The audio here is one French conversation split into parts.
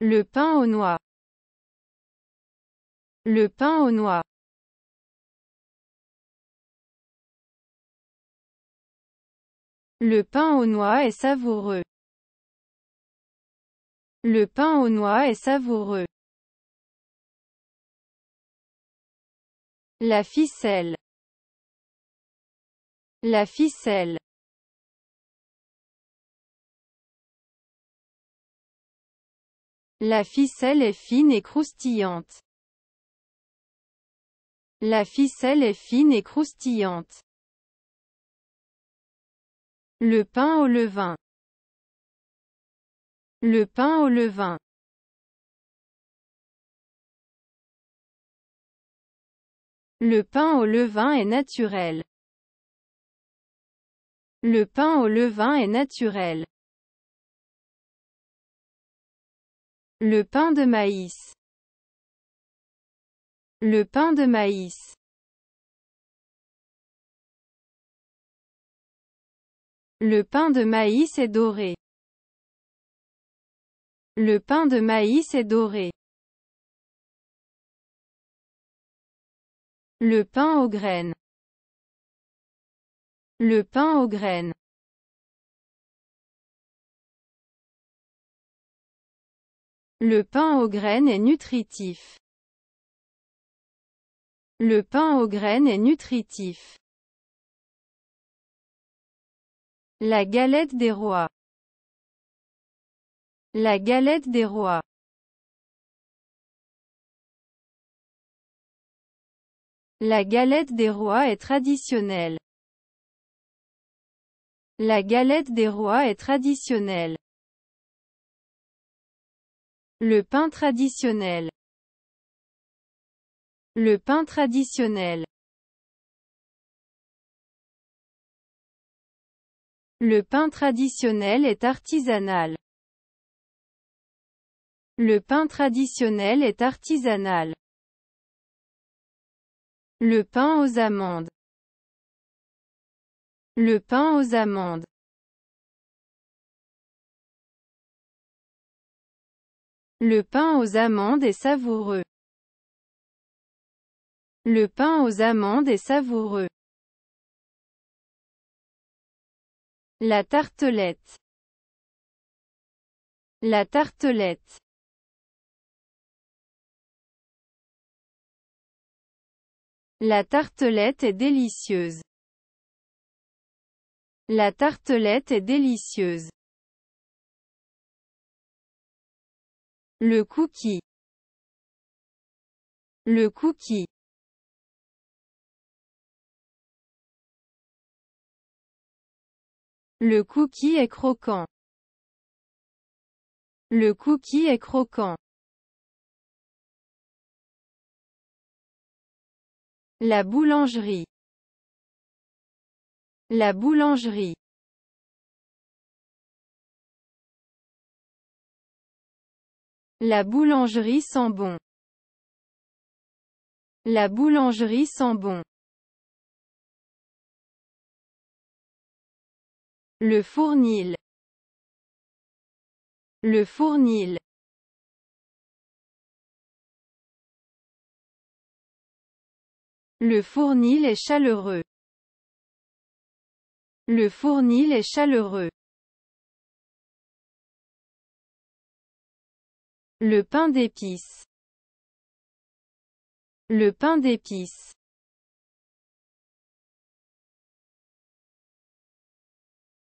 Le pain au noix. Le pain au noix. Le pain aux noix est savoureux. Le pain aux noix est savoureux. La ficelle. La ficelle. La ficelle est fine et croustillante. La ficelle est fine et croustillante. Le pain au levain. Le pain au levain. Le pain au levain est naturel. Le pain au levain est naturel. Le pain de maïs. Le pain de maïs. Le pain de maïs est doré. Le pain de maïs est doré. Le pain aux graines. Le pain aux graines. Le pain aux graines est nutritif. Le pain aux graines est nutritif. La galette des rois. La galette des rois. La galette des rois est traditionnelle. La galette des rois est traditionnelle. Le pain traditionnel. Le pain traditionnel. Le pain traditionnel est artisanal. Le pain traditionnel est artisanal. Le pain aux amandes. Le pain aux amandes. Le pain aux amandes est savoureux. Le pain aux amandes est savoureux. La tartelette. La tartelette. La tartelette est délicieuse. La tartelette est délicieuse. Le cookie. Le cookie. Le cookie est croquant. Le cookie est croquant. La boulangerie. La boulangerie. La boulangerie sent bon. La boulangerie sent bon. Le fournil. Le fournil. Le fournil est chaleureux. Le fournil est chaleureux. Le pain d'épices. Le pain d'épices.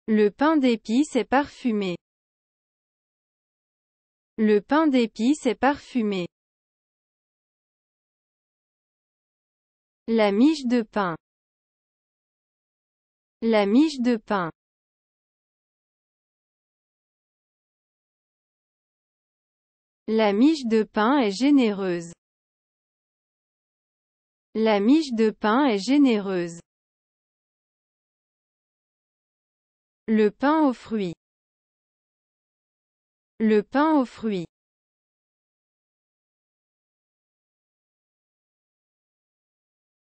Le pain d'épices est parfumé. Le pain d'épices est parfumé. La miche de pain. La miche de pain. La miche de pain est généreuse. La miche de pain est généreuse. Le pain aux fruits. Le pain aux fruits.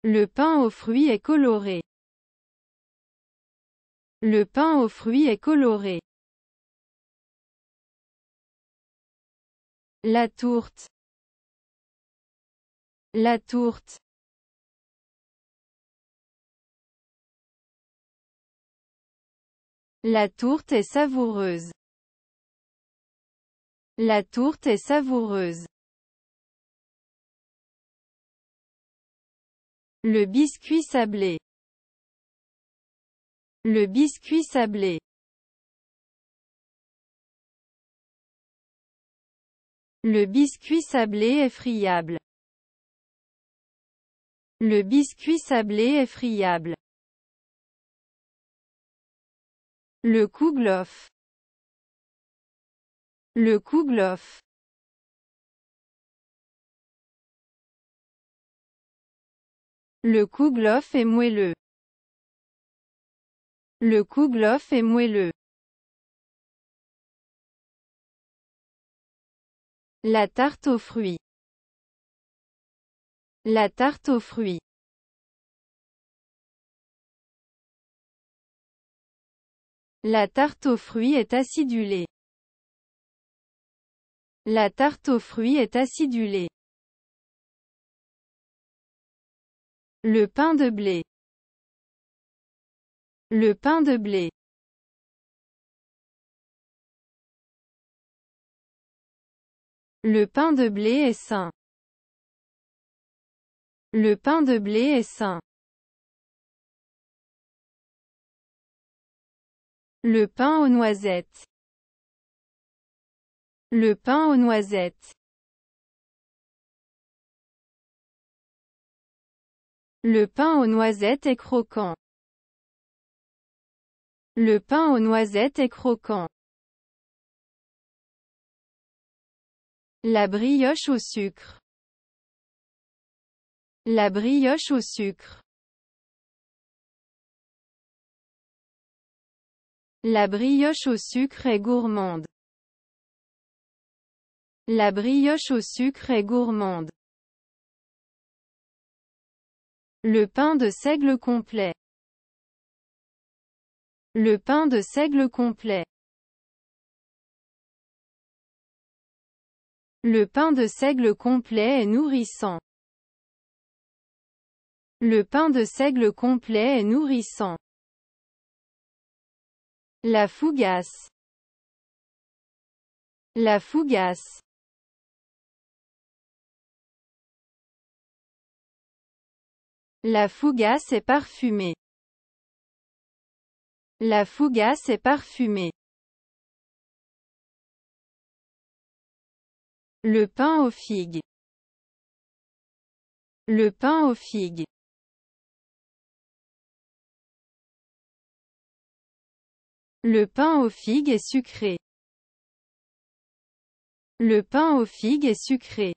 Le pain aux fruits est coloré. Le pain aux fruits est coloré. La tourte. La tourte. La tourte est savoureuse. La tourte est savoureuse. Le biscuit sablé. Le biscuit sablé. Le biscuit sablé est friable. Le biscuit sablé est friable. Le kouglof. Le kouglof. Le kouglof est moelleux. Le kouglof est moelleux. La tarte aux fruits. La tarte aux fruits. La tarte aux fruits est acidulée. La tarte aux fruits est acidulée. Le pain de blé. Le pain de blé. Le pain de blé est sain. Le pain de blé est sain. Le pain aux noisettes. Le pain aux noisettes. Le pain aux noisettes est croquant. Le pain aux noisettes est croquant. La brioche au sucre. La brioche au sucre. La brioche au sucre est gourmande. La brioche au sucre est gourmande. Le pain de seigle complet. Le pain de seigle complet. Le pain de seigle complet est nourrissant. Le pain de seigle complet est nourrissant. La fougasse. La fougasse. La fougasse est parfumée. La fougasse est parfumée. Le pain aux figues. Le pain aux figues. Le pain aux figues est sucré. Le pain aux figues est sucré.